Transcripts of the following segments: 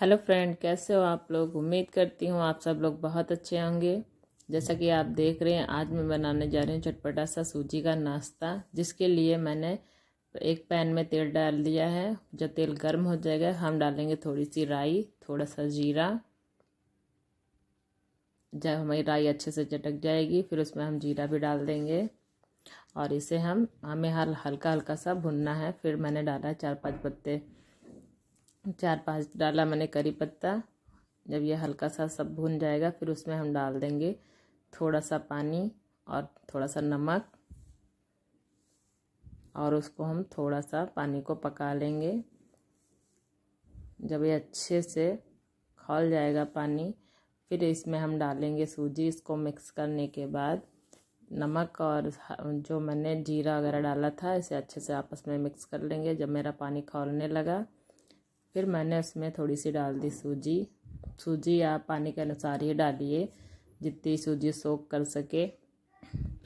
hello friend कैसे हो आप लोग उम्मीद करती हूँ आप सब लोग बहुत अच्छे होंगे जैसा कि आप देख रहे हैं आज मैं बनाने जा रही हूँ चटपटा सा सूजी का नाश्ता जिसके लिए मैंने एक पैन में तेल डाल दिया है जब तेल गर्म हो जाएगा हम डालेंगे थोड़ी सी राई थोड़ा सा जीरा जब हमारी राई अच्छे से चटक जाएगी फिर उसमें हम जीरा भी डाल देंगे और इसे हम हमें हल हल्का हल्का सा भुनना है फिर मैंने डाला है चार पाँच पत्ते चार पांच डाला मैंने करी पत्ता जब ये हल्का सा सब भुन जाएगा फिर उसमें हम डाल देंगे थोड़ा सा पानी और थोड़ा सा नमक और उसको हम थोड़ा सा पानी को पका लेंगे जब ये अच्छे से खोल जाएगा पानी फिर इसमें हम डालेंगे सूजी इसको मिक्स करने के बाद नमक और जो मैंने जीरा वगैरह डाला था इसे अच्छे से आपस में मिक्स कर लेंगे जब मेरा पानी खोलने लगा फिर मैंने उसमें थोड़ी सी डाल दी सूजी सूजी या पानी के अनुसार ही डालिए जितनी सूजी सोख कर सके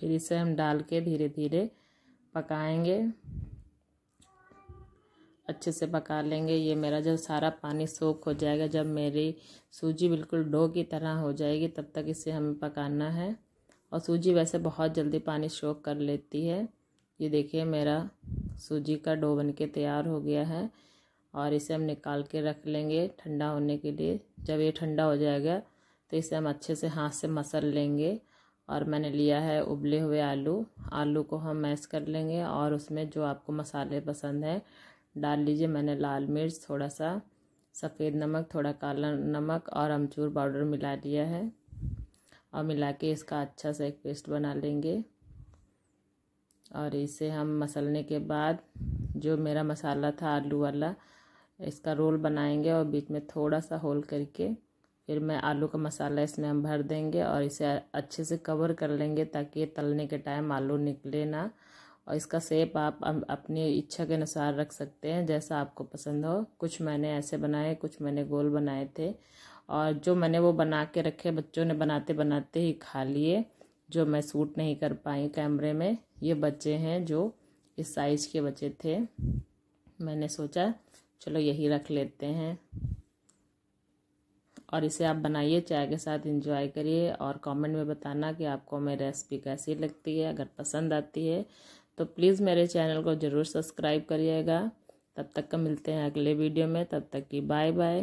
फिर इसे हम डाल के धीरे धीरे पकाएंगे अच्छे से पका लेंगे ये मेरा जब सारा पानी सोख हो जाएगा जब मेरी सूजी बिल्कुल डो की तरह हो जाएगी तब तक इसे हमें पकाना है और सूजी वैसे बहुत जल्दी पानी सोख कर लेती है ये देखिए मेरा सूजी का डो बन के तैयार हो गया है और इसे हम निकाल के रख लेंगे ठंडा होने के लिए जब ये ठंडा हो जाएगा तो इसे हम अच्छे से हाथ से मसल लेंगे और मैंने लिया है उबले हुए आलू आलू को हम मैस कर लेंगे और उसमें जो आपको मसाले पसंद हैं डाल लीजिए मैंने लाल मिर्च थोड़ा सा सफ़ेद नमक थोड़ा काला नमक और अमचूर पाउडर मिला लिया है और मिला के इसका अच्छा सा एक पेस्ट बना लेंगे और इसे हम मसलने के बाद जो मेरा मसाला था आलू वाला इसका रोल बनाएंगे और बीच में थोड़ा सा होल करके फिर मैं आलू का मसाला इसमें हम भर देंगे और इसे अच्छे से कवर कर लेंगे ताकि ये तलने के टाइम आलू निकले ना और इसका सेप आप अपनी इच्छा के अनुसार रख सकते हैं जैसा आपको पसंद हो कुछ मैंने ऐसे बनाए कुछ मैंने गोल बनाए थे और जो मैंने वो बना के रखे बच्चों ने बनाते बनाते ही खा लिए जो मैं सूट नहीं कर पाई कैमरे में ये बच्चे हैं जो इस साइज़ के बच्चे थे मैंने सोचा चलो यही रख लेते हैं और इसे आप बनाइए चाय के साथ इंजॉय करिए और कमेंट में बताना कि आपको मेरी रेसिपी कैसी लगती है अगर पसंद आती है तो प्लीज़ मेरे चैनल को ज़रूर सब्सक्राइब करिएगा तब तक का मिलते हैं अगले वीडियो में तब तक की बाय बाय